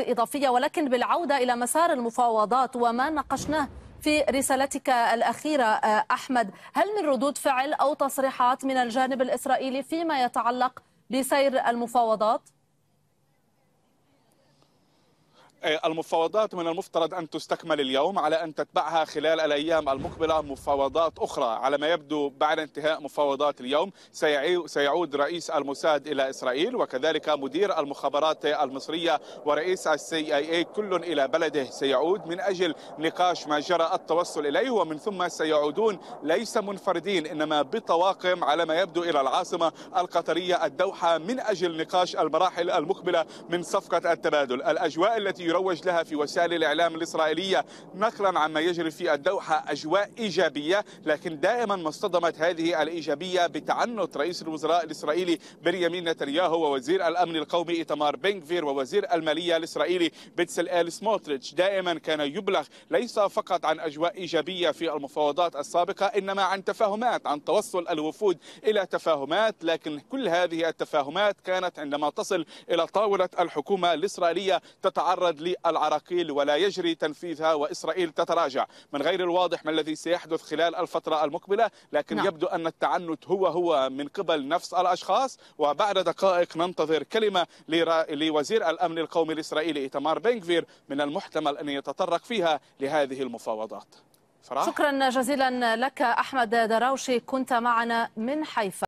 إضافية ولكن بالعودة إلى مسار المفاوضات وما ناقشناه في رسالتك الأخيرة آه، أحمد هل من ردود فعل أو تصريحات من الجانب الإسرائيلي فيما يتعلق بسير المفاوضات؟ إيه، المفاوضات من المفترض أن تستكمل اليوم على أن تتبعها خلال الأيام المقبلة مفاوضات أخرى على ما يبدو بعد انتهاء مفاوضات اليوم سيعود رئيس الموساد إلى إسرائيل وكذلك مدير المخابرات المصرية ورئيس السي اي اي كل إلى بلده سيعود من أجل نقاش ما جرى التوصل إليه ومن ثم سيعودون ليس منفردين إنما بطواقم على ما يبدو إلى العاصمة القطرية الدوحة من أجل نقاش المراحل المقبلة من صفقة التبادل الأجواء التي يروج لها في وسائل الإعلام الإسرائيلية نقلا عما يجري في الدوحة أجواء إيجابية لكن دائما ما اصطدمت هذه الإيجابية بتعنت رئيس الوزراء الإسرائيلي بنيامين نتنياهو ووزير الأمن القومي إيتمار بنكفير ووزير المالية الإسرائيلي بيتسل آل سموتريتش دائما كان يبلغ ليس فقط عن أجواء إيجابية في المفاوضات السابقة إنما عن تفاهمات عن توصل الوفود إلى تفاهمات لكن كل هذه التفاهمات كانت عندما تصل إلى طاولة الحكومة الإسرائيلية تتعرض للعراقيل ولا يجري تنفيذها وإسرائيل تتراجع من غير الواضح ما الذي سيحدث خلال الفترة المقبلة لكن نعم. يبدو أن التعنت هو هو من قبل نفس الأشخاص وبعد دقائق ننتظر كلمة لوزير الأمن القومي الإسرائيلي إيتمار بنكفير من المحتمل أن يتطرق فيها لهذه المفاوضات فرح. شكرا جزيلا لك أحمد دراوشي كنت معنا من حيفا